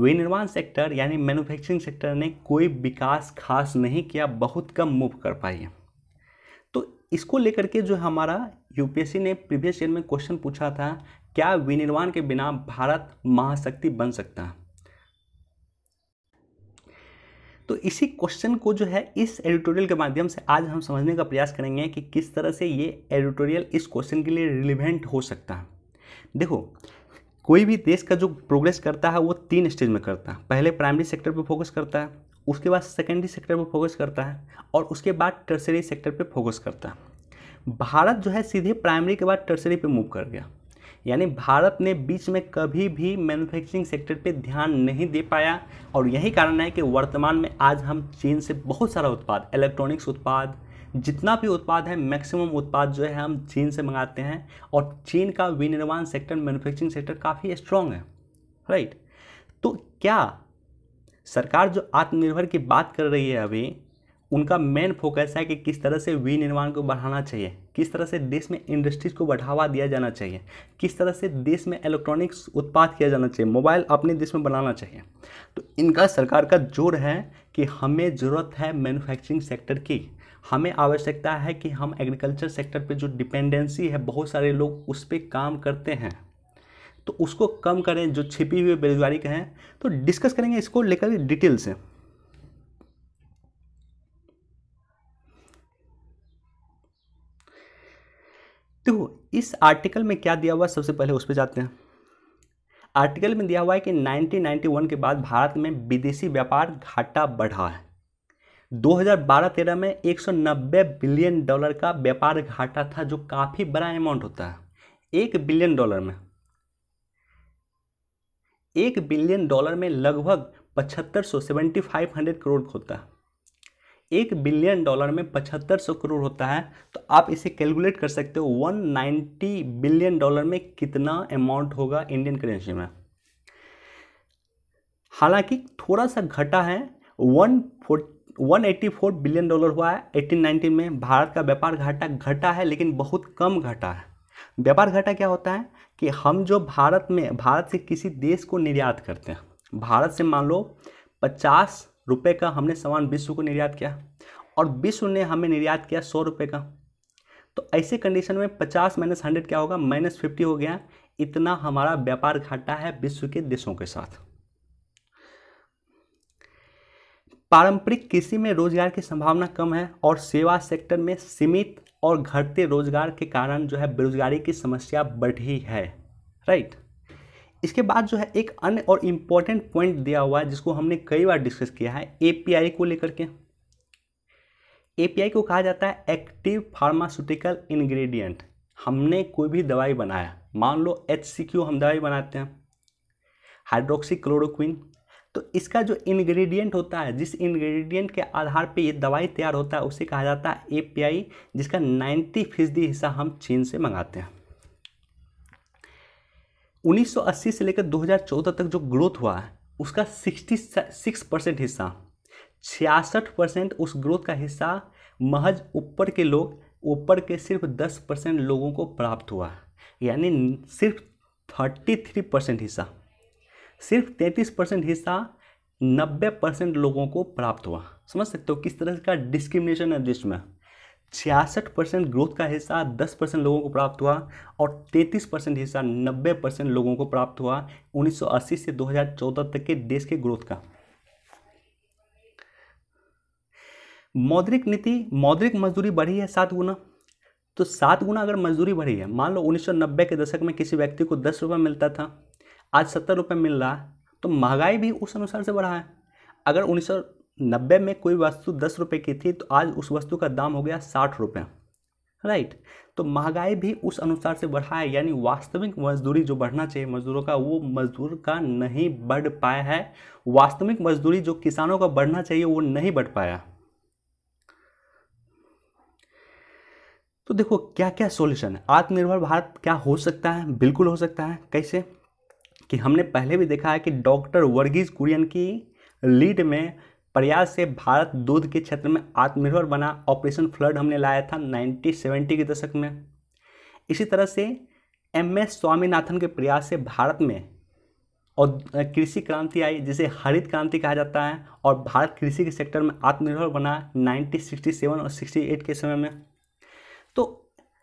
विनिर्माण सेक्टर यानी मैन्युफैक्चरिंग सेक्टर ने कोई विकास खास नहीं किया बहुत कम मूव कर पाई है तो इसको लेकर के जो हमारा यूपीएससी ने प्रीवियस ईयर में क्वेश्चन पूछा था क्या विनिर्माण के बिना भारत महाशक्ति बन सकता है तो इसी क्वेश्चन को जो है इस एडिटोरियल के माध्यम से आज हम समझने का प्रयास करेंगे कि किस तरह से ये एडिटोरियल इस क्वेश्चन के लिए रिलिवेंट हो सकता है देखो कोई भी देश का जो प्रोग्रेस करता है वो तीन स्टेज में करता है पहले प्राइमरी सेक्टर पर फोकस करता है उसके बाद सेकेंडरी सेक्टर पर फोकस करता है और उसके बाद टर्सरी सेक्टर पर फोकस करता है भारत जो है सीधे प्राइमरी के बाद टर्सरी पर मूव कर गया यानी भारत ने बीच में कभी भी मैन्युफैक्चरिंग सेक्टर पे ध्यान नहीं दे पाया और यही कारण है कि वर्तमान में आज हम चीन से बहुत सारा उत्पाद इलेक्ट्रॉनिक्स उत्पाद जितना भी उत्पाद है मैक्सिमम उत्पाद जो है हम चीन से मंगाते हैं और चीन का विनिर्माण सेक्टर मैनुफैक्चरिंग सेक्टर काफ़ी स्ट्रांग है राइट तो क्या सरकार जो आत्मनिर्भर की बात कर रही है अभी उनका मेन फोकस है कि किस तरह से विनिर्माण को बढ़ाना चाहिए किस तरह से देश में इंडस्ट्रीज को बढ़ावा दिया जाना चाहिए किस तरह से देश में इलेक्ट्रॉनिक्स उत्पाद किया जाना चाहिए मोबाइल अपने देश में बनाना चाहिए तो इनका सरकार का जोर है कि हमें ज़रूरत है मैन्युफैक्चरिंग सेक्टर की हमें आवश्यकता है कि हम एग्रीकल्चर सेक्टर पर जो डिपेंडेंसी है बहुत सारे लोग उस पर काम करते हैं तो उसको कम करें जो छिपी हुई बेरोजगारी के हैं तो डिस्कस करेंगे इसको लेकर डिटेल से देखो इस आर्टिकल में क्या दिया हुआ सबसे पहले उस पर जाते हैं आर्टिकल में दिया हुआ है कि 1991 के बाद भारत में विदेशी व्यापार घाटा बढ़ा है 2012-13 में 190 बिलियन डॉलर का व्यापार घाटा था जो काफ़ी बड़ा अमाउंट होता है एक बिलियन डॉलर में एक बिलियन डॉलर में लगभग पचहत्तर सौ सेवेंटी फाइव हंड्रेड करोड़ होता है एक बिलियन डॉलर में पचहत्तर सौ करोड़ होता है तो आप इसे कैलकुलेट कर सकते हो 190 बिलियन डॉलर में कितना अमाउंट होगा इंडियन करेंसी में हालांकि थोड़ा सा घटा है one one eighty four billion dollar हुआ है एटीन नाइनटीन में भारत का व्यापार घाटा घटा है लेकिन बहुत कम घटा है व्यापार घाटा क्या होता है कि हम जो भारत में भारत से किसी देश को निर्यात करते हैं भारत से मान लो पचास रुपए का हमने सामान विश्व को निर्यात किया और विश्व ने हमें निर्यात किया सौ रुपये का तो ऐसे कंडीशन में पचास माइनस हंड्रेड क्या होगा माइनस फिफ्टी हो गया इतना हमारा व्यापार घाटा है विश्व के देशों के साथ पारंपरिक कृषि में रोजगार की संभावना कम है और सेवा सेक्टर में सीमित और घटते रोजगार के कारण जो है बेरोजगारी की समस्या बढ़ी है राइट right? इसके बाद जो है एक अन्य और इम्पॉर्टेंट पॉइंट दिया हुआ है जिसको हमने कई बार डिस्कस किया है एपीआई को लेकर के एपीआई को कहा जाता है एक्टिव फार्मास्यूटिकल इंग्रेडिएंट हमने कोई भी दवाई बनाया मान लो एच हम दवाई बनाते हैं हाइड्रोक्सी क्लोरोक्विन तो इसका जो इंग्रेडिएंट होता है जिस इंग्रेडिएंट के आधार पे ये दवाई तैयार होता है उसे कहा जाता है एपीआई जिसका 90 फीसदी हिस्सा हम चीन से मंगाते हैं 1980 से लेकर 2014 तक जो ग्रोथ हुआ है उसका 66 परसेंट हिस्सा छियासठ परसेंट उस ग्रोथ का हिस्सा महज ऊपर के लोग ऊपर के सिर्फ 10 परसेंट लोगों को प्राप्त हुआ यानी सिर्फ 33 परसेंट हिस्सा सिर्फ 33 परसेंट हिस्सा 90 परसेंट लोगों को प्राप्त हुआ समझ सकते हो किस तरह का डिस्क्रिमिनेशन है देश में छियासठ परसेंट ग्रोथ का हिस्सा 10 परसेंट लोगों को प्राप्त हुआ और 33 परसेंट हिस्सा 90 परसेंट लोगों को प्राप्त हुआ 1980 से 2014 तक के देश के ग्रोथ का मौद्रिक नीति मौद्रिक मजदूरी बढ़ी है सात गुना तो सात गुना अगर मजदूरी बढ़ी है मान लो 1990 के दशक में किसी व्यक्ति को दस रुपये मिलता था आज सत्तर रुपये मिल रहा तो महंगाई भी उस अनुसार से बढ़ा है अगर उन्नीस नब्बे में कोई वस्तु दस रुपये की थी तो आज उस वस्तु का दाम हो गया साठ रुपये राइट तो महंगाई भी उस अनुसार से बढ़ा है यानी वास्तविक मजदूरी जो बढ़ना चाहिए मजदूरों का वो मजदूर का नहीं बढ़ पाया है वास्तविक मजदूरी जो किसानों का बढ़ना चाहिए वो नहीं बढ़ पाया तो देखो क्या क्या सॉल्यूशन है आत्मनिर्भर भारत क्या हो सकता है बिल्कुल हो सकता है कैसे कि हमने पहले भी देखा है कि डॉक्टर वर्गीज कुरियन की लीड में प्रयास से भारत दूध के क्षेत्र में आत्मनिर्भर बना ऑपरेशन फ्लड हमने लाया था नाइनटीन सेवेंटी के दशक में इसी तरह से एम एस स्वामीनाथन के प्रयास से भारत में और कृषि क्रांति आई जिसे हरित क्रांति कहा जाता है और भारत कृषि के सेक्टर में आत्मनिर्भर बना 1967 और 68 के समय में तो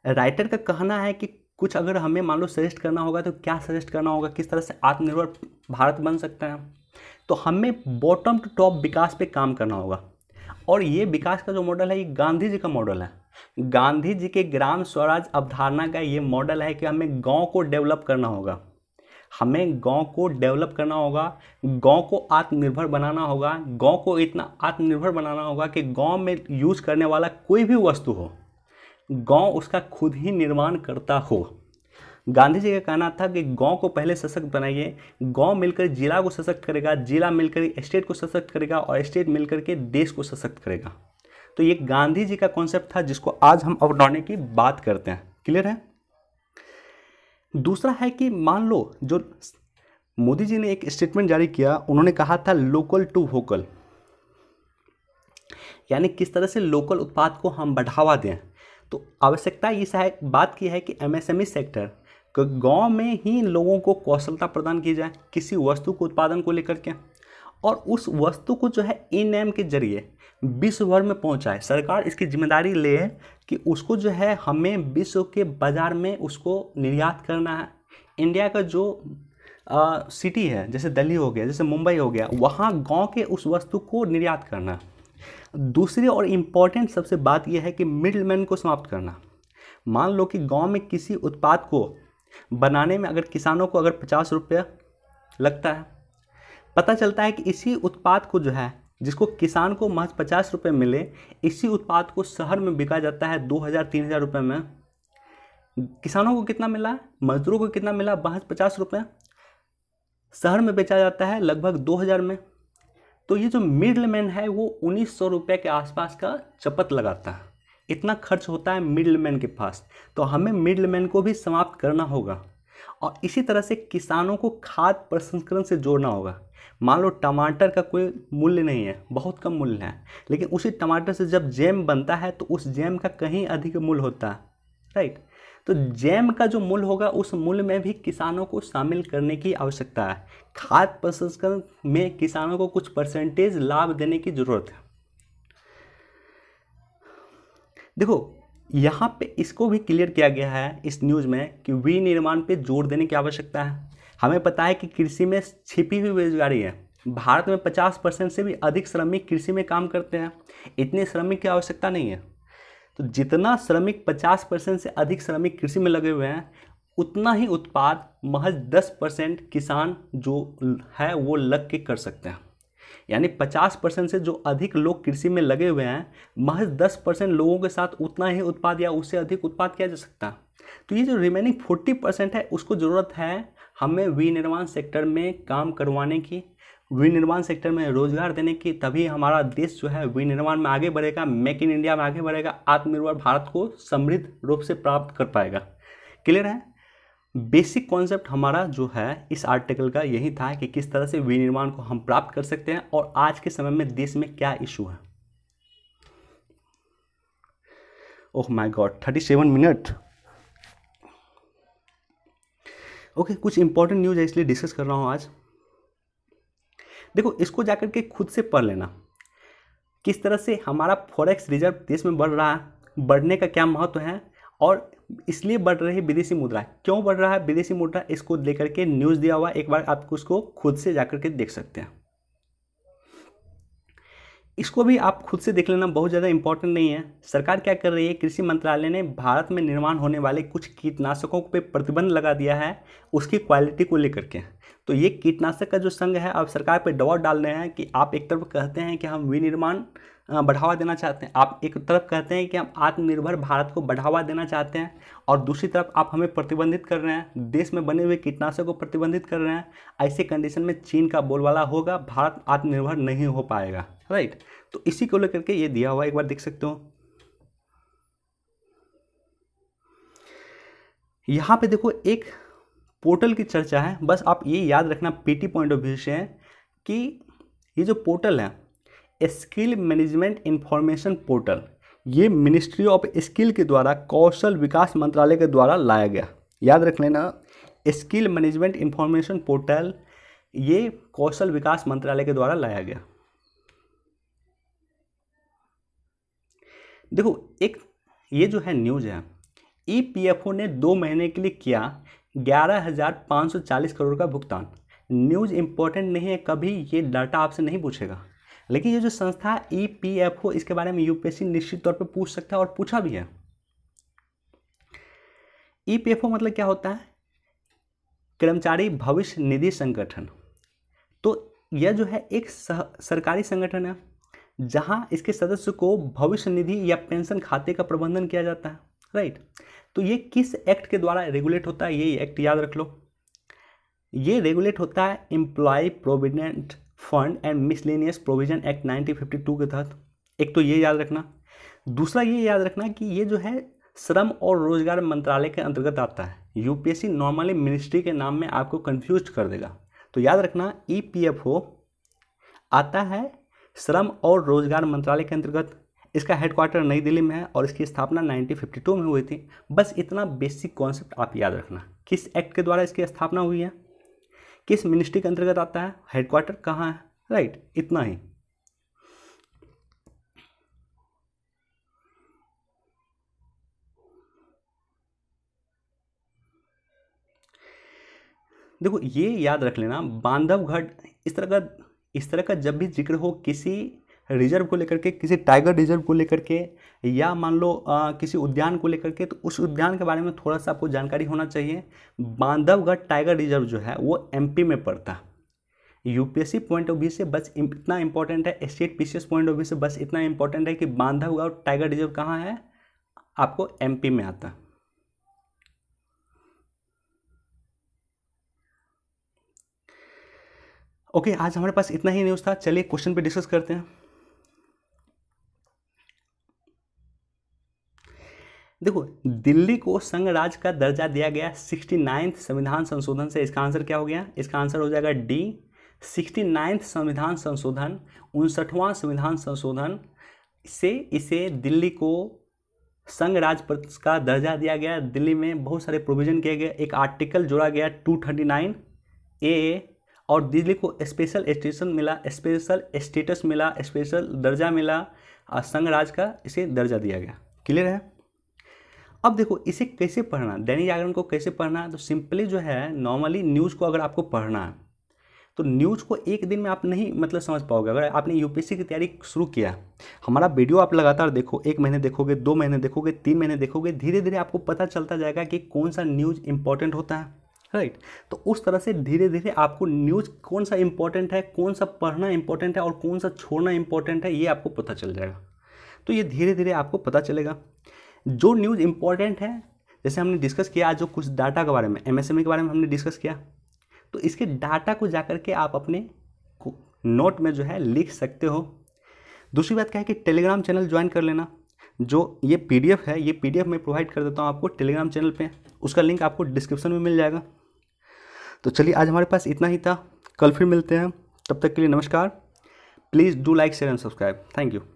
राइटर का कहना है कि कुछ अगर हमें मान लो सजेस्ट करना होगा तो क्या सजेस्ट करना होगा किस तरह से आत्मनिर्भर भारत बन सकता है तो हमें बॉटम टू टॉप विकास पे काम करना होगा और ये विकास का जो मॉडल है ये गांधी जी का मॉडल है गांधी जी के ग्राम स्वराज अवधारणा का ये मॉडल है कि हमें गांव को डेवलप करना होगा हमें गांव को डेवलप करना होगा गांव को आत्मनिर्भर बनाना होगा गांव को इतना आत्मनिर्भर बनाना होगा कि गांव में यूज करने वाला कोई भी वस्तु हो गांव उसका खुद ही निर्माण करता हो गांधी जी का कहना था कि गांव को पहले सशक्त बनाइए गांव मिलकर जिला को सशक्त करेगा जिला मिलकर स्टेट को सशक्त करेगा और स्टेट मिलकर के देश को सशक्त करेगा तो ये गांधी जी का कॉन्सेप्ट था जिसको आज हम अपनाने की बात करते हैं क्लियर है दूसरा है कि मान लो जो मोदी जी ने एक स्टेटमेंट जारी किया उन्होंने कहा था लोकल टू वोकल यानी किस तरह से लोकल उत्पाद को हम बढ़ावा दें तो आवश्यकता इस है बात की है कि एमएसएमई सेक्टर गांव में ही इन लोगों को कौशलता प्रदान की जाए किसी वस्तु को उत्पादन को लेकर के और उस वस्तु को जो है ई एम के जरिए विश्व भर में पहुंचाए सरकार इसकी जिम्मेदारी ले कि उसको जो है हमें विश्व के बाज़ार में उसको निर्यात करना है इंडिया का जो आ, सिटी है जैसे दिल्ली हो गया जैसे मुंबई हो गया वहाँ गांव के उस वस्तु को निर्यात करना है दूसरी और इम्पॉर्टेंट सबसे बात यह है कि मिडलमैन मैन को समाप्त करना मान लो कि गांव में किसी उत्पाद को बनाने में अगर किसानों को अगर पचास रुपया लगता है पता चलता है कि इसी उत्पाद को जो है जिसको किसान को महज पचास रुपये मिले इसी उत्पाद को शहर में बिका जाता है दो हज़ार तीन हज़ार रुपये में किसानों को कितना मिला मजदूरों को कितना मिला महज पचास रुपये शहर में बेचा जाता है लगभग दो हज़ार में तो ये जो मिडल मैन है वो उन्नीस सौ रुपये के आसपास का चपत लगाता है इतना खर्च होता है मिडलमैन के पास तो हमें मिडलमैन को भी समाप्त करना होगा और इसी तरह से किसानों को खाद प्रसंस्करण से जोड़ना होगा मान लो टमाटर का कोई मूल्य नहीं है बहुत कम मूल्य है लेकिन उसी टमाटर से जब जैम बनता है तो उस जैम का कहीं अधिक मूल्य होता है राइट तो जैम का जो मूल्य होगा उस मूल्य में भी किसानों को शामिल करने की आवश्यकता है खाद प्रसंस्करण में किसानों को कुछ परसेंटेज लाभ देने की ज़रूरत है देखो यहाँ पे इसको भी क्लियर किया गया है इस न्यूज़ में कि विनिर्माण पे जोर देने की आवश्यकता है हमें पता है कि कृषि में छिपी हुई बेरोजगारी है भारत में 50 परसेंट से भी अधिक श्रमिक कृषि में काम करते हैं इतने श्रमिक की आवश्यकता नहीं है तो जितना श्रमिक 50 परसेंट से अधिक श्रमिक कृषि में लगे हुए हैं उतना ही उत्पाद महज दस परसेंट किसान जो है वो लग के कर सकते हैं यानी 50 परसेंट से जो अधिक लोग कृषि में लगे हुए हैं महज 10 परसेंट लोगों के साथ उतना ही उत्पाद या उससे अधिक उत्पाद किया जा सकता तो ये जो रिमेनिंग 40 परसेंट है उसको ज़रूरत है हमें विनिर्माण सेक्टर में काम करवाने की विनिर्माण सेक्टर में रोजगार देने की तभी हमारा देश जो है विनिर्माण में आगे बढ़ेगा मेक इन इंडिया में आगे बढ़ेगा आत्मनिर्भर भारत को समृद्ध रूप से प्राप्त कर पाएगा क्लियर है बेसिक कॉन्सेप्ट हमारा जो है इस आर्टिकल का यही था कि किस तरह से विनिर्माण को हम प्राप्त कर सकते हैं और आज के समय में देश में क्या इशू है oh my god thirty seven minute okay कुछ इंपॉर्टेंट न्यूज है इसलिए डिस्कस कर रहा हूँ आज देखो इसको जाकर के खुद से पढ़ लेना किस तरह से हमारा फॉरेक्स रिजर्व देश में बढ़ रहा है बढ़ने का क्या महत्व है और इसलिए बढ़ रही है विदेशी मुद्रा क्यों बढ़ रहा है विदेशी मुद्रा इसको लेकर के न्यूज़ दिया हुआ एक बार आप उसको खुद से जाकर के देख सकते हैं इसको भी आप खुद से देख लेना बहुत ज़्यादा इंपॉर्टेंट नहीं है सरकार क्या कर रही है कृषि मंत्रालय ने भारत में निर्माण होने वाले कुछ कीटनाशकों पर प्रतिबंध लगा दिया है उसकी क्वालिटी को लेकर के तो ये कीटनाशक का जो संघ है अब सरकार पे दबाव डाल रहे हैं कि आप एक तरफ कहते हैं कि हम विनिर्माण बढ़ावा देना चाहते हैं आप एक तरफ कहते हैं कि हम आत्मनिर्भर भारत को बढ़ावा देना चाहते हैं और दूसरी तरफ आप हमें प्रतिबंधित कर रहे हैं देश में बने हुए कीटनाशक को प्रतिबंधित कर रहे हैं ऐसे कंडीशन में चीन का बोलवाला होगा भारत आत्मनिर्भर नहीं हो पाएगा राइट तो इसी को लेकर के ये दिया हुआ एक बार देख सकते हो यहाँ पे देखो एक पोर्टल की चर्चा है बस आप ये याद रखना पीटी पॉइंट ऑफ व्यू से है कि ये जो पोर्टल है स्किल मैनेजमेंट इंफॉर्मेशन पोर्टल ये मिनिस्ट्री ऑफ स्किल के द्वारा कौशल विकास मंत्रालय के द्वारा लाया गया याद रख लेना स्किल मैनेजमेंट इंफॉर्मेशन पोर्टल ये कौशल विकास मंत्रालय के द्वारा लाया गया देखो एक ये जो है न्यूज़ है ईपीएफओ ने दो महीने के लिए किया ग्यारह हज़ार सौ चालीस करोड़ का भुगतान न्यूज़ इंपॉर्टेंट नहीं है कभी ये डाटा आपसे नहीं पूछेगा लेकिन ये जो संस्था ई पी एफ ओ इसके बारे में यूपीएससी निश्चित तौर पर पूछ सकता है और पूछा भी है ई पी एफ ओ मतलब क्या होता है कर्मचारी भविष्य निधि संगठन तो यह जो है एक सह, सरकारी संगठन है जहां इसके सदस्य को भविष्य निधि या पेंशन खाते का प्रबंधन किया जाता है राइट तो ये किस एक्ट के द्वारा रेगुलेट होता है ये एक्ट याद रख लो ये रेगुलेट होता है employ provident fund and miscellaneous provision act 1952 के तहत एक तो ये याद रखना दूसरा ये याद रखना कि ये जो है श्रम और रोजगार मंत्रालय के अंतर्गत आता है यूपीएससी नॉर्मली मिनिस्ट्री के नाम में आपको कन्फ्यूज कर देगा तो याद रखना ई आता है श्रम और रोजगार मंत्रालय के अंतर्गत इसका हेडक्वार्टर नई दिल्ली में है और इसकी स्थापना 1952 में हुई थी बस इतना बेसिक कॉन्सेप्ट आप याद रखना किस एक्ट के द्वारा इसकी स्थापना हुई है किस मिनिस्ट्री के अंतर्गत आता है हेडक्वार्टर कहाँ है राइट इतना ही देखो ये याद रख लेना बांधवगढ़ इस तरह का इस तरह का जब भी जिक्र हो किसी रिजर्व को लेकर के किसी टाइगर रिजर्व को लेकर के या मान लो आ, किसी उद्यान को लेकर के तो उस उद्यान के बारे में थोड़ा सा आपको जानकारी होना चाहिए बांधवगढ़ टाइगर रिजर्व जो है वो एमपी में पड़ता है यूपीएससी पॉइंट ऑफ व्यू से बस इतना इंपॉर्टेंट है state P point of view से बस इतना इंपॉर्टेंट है कि बांधवगढ़ टाइगर रिजर्व कहाँ है आपको एमपी में आता है ओके okay, आज हमारे पास इतना ही न्यूज़ था चलिए क्वेश्चन पे डिस्कस करते हैं देखो दिल्ली को संघ राज्य का दर्जा दिया गया सिक्सटी नाइन्थ संविधान संशोधन से इसका आंसर क्या हो गया इसका आंसर हो जाएगा डी सिक्सटी नाइन्थ संविधान संशोधन उनसठवां संविधान संशोधन से इसे दिल्ली को संघ राज्य का दर्जा दिया गया दिल्ली में बहुत सारे प्रोविजन किए गए एक आर्टिकल जोड़ा गया टू थर्टी नाइन ए और दिल्ली को स्पेशल स्टेशन मिला स्पेशल स्टेटस मिला स्पेशल दर्जा मिला संघ राज्य का इसे दर्जा दिया गया क्लियर है अब देखो इसे कैसे पढ़ना दैनिक जागरण को कैसे पढ़ना तो सिंपली जो है नॉर्मली न्यूज़ को अगर आपको पढ़ना है तो न्यूज़ को एक दिन में आप नहीं मतलब समझ पाओगे अगर आपने यूपीएससी की तैयारी शुरू किया हमारा वीडियो आप लगातार देखो एक महीने देखोगे दो महीने देखोगे तीन महीने देखोगे धीरे धीरे आपको पता चलता जाएगा कि कौन सा न्यूज़ इंपॉर्टेंट होता है राइट तो उस तरह से धीरे धीरे आपको न्यूज़ कौन सा इंपॉर्टेंट है कौन सा पढ़ना इंपॉर्टेंट है और कौन सा छोड़ना इंपॉर्टेंट है ये आपको पता चल जाएगा तो ये धीरे धीरे आपको पता चलेगा जो न्यूज़ इंपॉर्टेंट है जैसे हमने डिस्कस किया आज जो कुछ डाटा के बारे में एम e के बारे में हमने डिस्कस किया तो इसके डाटा को जाकर के आप अपने नोट में जो है लिख सकते हो दूसरी बात क्या है कि टेलीग्राम चैनल ज्वाइन कर लेना जो ये पीडीएफ है ये पीडीएफ मैं प्रोवाइड कर देता हूँ आपको टेलीग्राम चैनल पे उसका लिंक आपको डिस्क्रिप्शन में मिल जाएगा तो चलिए आज हमारे पास इतना ही था कल फिर मिलते हैं तब तक के लिए नमस्कार please do like share and subscribe thank you